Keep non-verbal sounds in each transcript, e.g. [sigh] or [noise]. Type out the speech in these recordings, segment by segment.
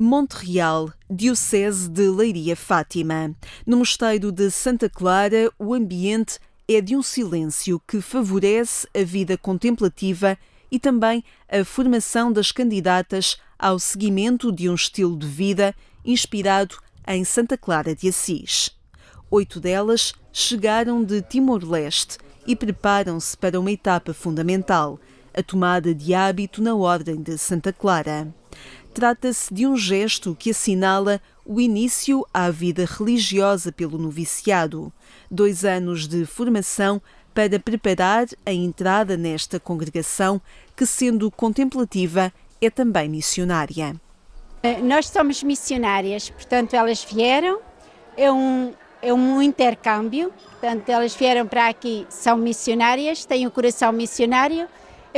Montreal, Diocese de Leiria Fátima. No Mosteiro de Santa Clara, o ambiente é de um silêncio que favorece a vida contemplativa e também a formação das candidatas ao seguimento de um estilo de vida inspirado em Santa Clara de Assis. Oito delas chegaram de Timor-Leste e preparam-se para uma etapa fundamental, a tomada de hábito na Ordem de Santa Clara trata-se de um gesto que assinala o início à vida religiosa pelo noviciado. Dois anos de formação para preparar a entrada nesta congregação, que, sendo contemplativa, é também missionária. Eh, nós somos missionárias, portanto, elas vieram, é um, é um intercâmbio, portanto, elas vieram para aqui, são missionárias, têm o um coração missionário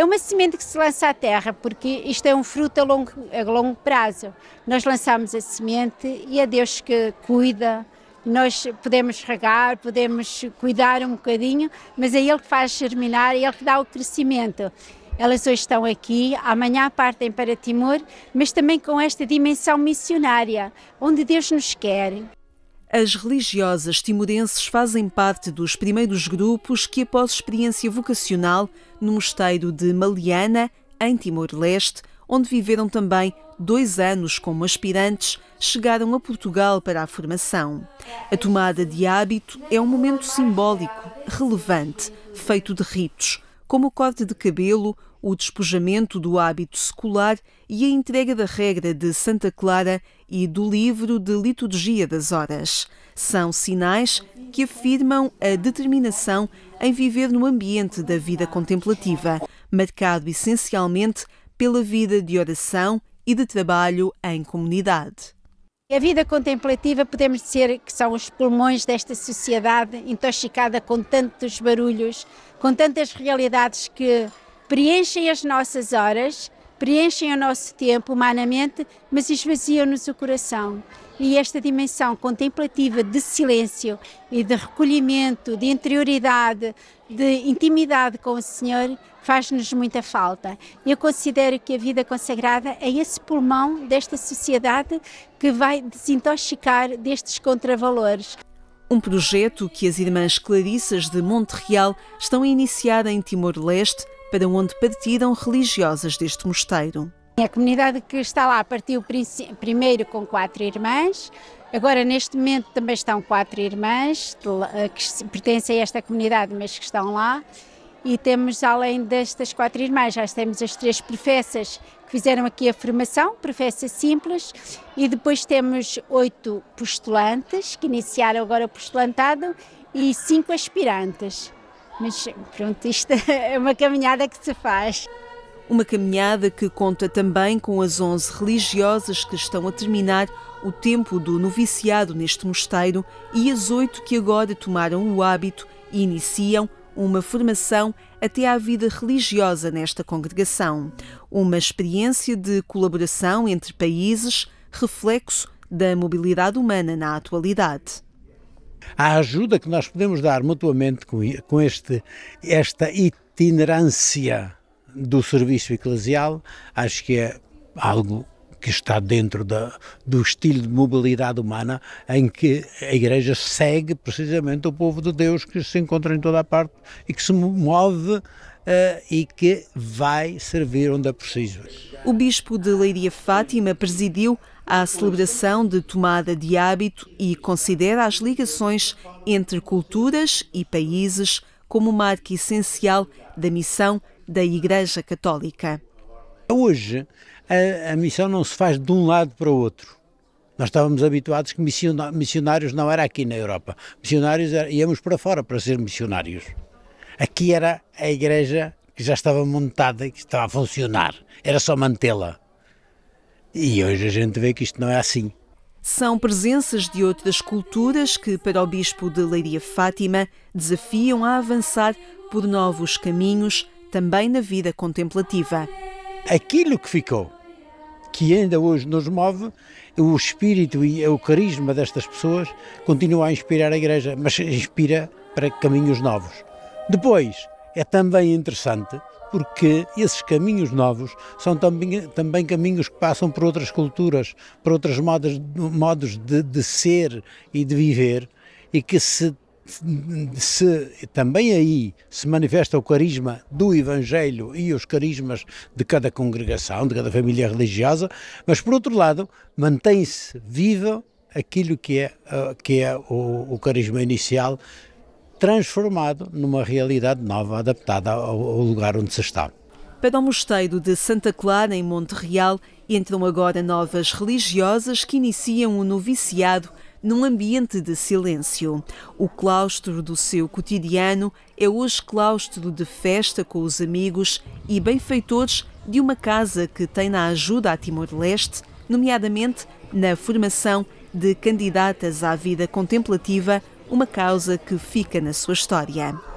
é uma semente que se lança à terra, porque isto é um fruto a longo, a longo prazo. Nós lançamos a semente e é Deus que cuida. Nós podemos regar, podemos cuidar um bocadinho, mas é Ele que faz germinar, é Ele que dá o crescimento. Elas hoje estão aqui, amanhã partem para Timor, mas também com esta dimensão missionária, onde Deus nos quer. As religiosas timorenses fazem parte dos primeiros grupos que, após experiência vocacional no mosteiro de Maliana, em Timor-Leste, onde viveram também dois anos como aspirantes, chegaram a Portugal para a formação. A tomada de hábito é um momento simbólico, relevante, feito de ritos como o corte de cabelo, o despojamento do hábito secular e a entrega da regra de Santa Clara e do livro de Liturgia das Horas. São sinais que afirmam a determinação em viver no ambiente da vida contemplativa, marcado essencialmente pela vida de oração e de trabalho em comunidade. A vida contemplativa podemos dizer que são os pulmões desta sociedade intoxicada com tantos barulhos, com tantas realidades que preenchem as nossas horas preenchem o nosso tempo humanamente, mas esvaziam-nos o coração. E esta dimensão contemplativa de silêncio e de recolhimento, de interioridade, de intimidade com o Senhor, faz-nos muita falta. Eu considero que a vida consagrada é esse pulmão desta sociedade que vai desintoxicar destes contravalores. Um projeto que as Irmãs Clarissas de Monte Real estão a iniciar em Timor-Leste para onde partiram religiosas deste mosteiro. A comunidade que está lá partiu primeiro com quatro irmãs, agora neste momento também estão quatro irmãs eh, que pertencem a esta comunidade, mas que estão lá. E temos, além destas quatro irmãs, já temos as três professas que fizeram aqui a formação, professa simples, e depois temos oito postulantes que iniciaram agora o postulantado e cinco aspirantes. Mas pronto, isto [laughs] é uma caminhada que se faz. Uma caminhada que conta também com as 11 religiosas que estão a terminar o tempo do noviciado neste mosteiro e as oito que agora tomaram o hábito e iniciam uma formação até à vida religiosa nesta congregação. Uma experiência de colaboração entre países, reflexo da mobilidade humana na atualidade a ajuda que nós podemos dar mutuamente com, este, esta itinerância do serviço eclesial, acho que é algo que está dentro da, do estilo de mobilidade humana em que a Igreja segue precisamente o povo de Deus que se encontra em toda a parte e que se move Uh, e que vai servir onde é preciso. O bispo de Leiria Fátima presidiu à celebração de tomada de hábito e considera as ligações entre culturas e países como marca essencial da missão da Igreja Católica. Hoje, a, a missão não se faz de um lado para o outro. Nós estávamos habituados que missionários não era aqui na Europa. Missionários era, íamos para fora para ser missionários. Aqui era a igreja que já estava montada e que estava a funcionar. Era só mantê-la. E hoje a gente vê que isto não é assim. São presenças de outras culturas que, para o bispo de Leiria Fátima, desafiam a avançar por novos caminhos também na vida contemplativa. Aquilo que ficou, que ainda hoje nos move, o espírito e o carisma destas pessoas continua a inspirar a Igreja, mas inspira para caminhos novos. Depois, é também interessante porque esses caminhos novos são também, também caminhos que passam por outras culturas, por outros modos, modos de, de ser e de viver, e que se se também aí se manifesta o carisma do Evangelho e os carismas de cada congregação, de cada família religiosa, mas por outro lado mantém-se vivo aquilo que é, eh, que é o, o carisma inicial transformado numa realidade nova, adaptada ao, lugar onde se está. Para o mosteiro de Santa Clara, em Monte Real, entram agora novas religiosas que iniciam o noviciado num ambiente de silêncio. O claustro do seu cotidiano é hoje claustro de festa com os amigos e benfeitores de uma casa que tem na ajuda a Timor-Leste, nomeadamente na formação de candidatas à vida contemplativa uma causa que fica na sua história.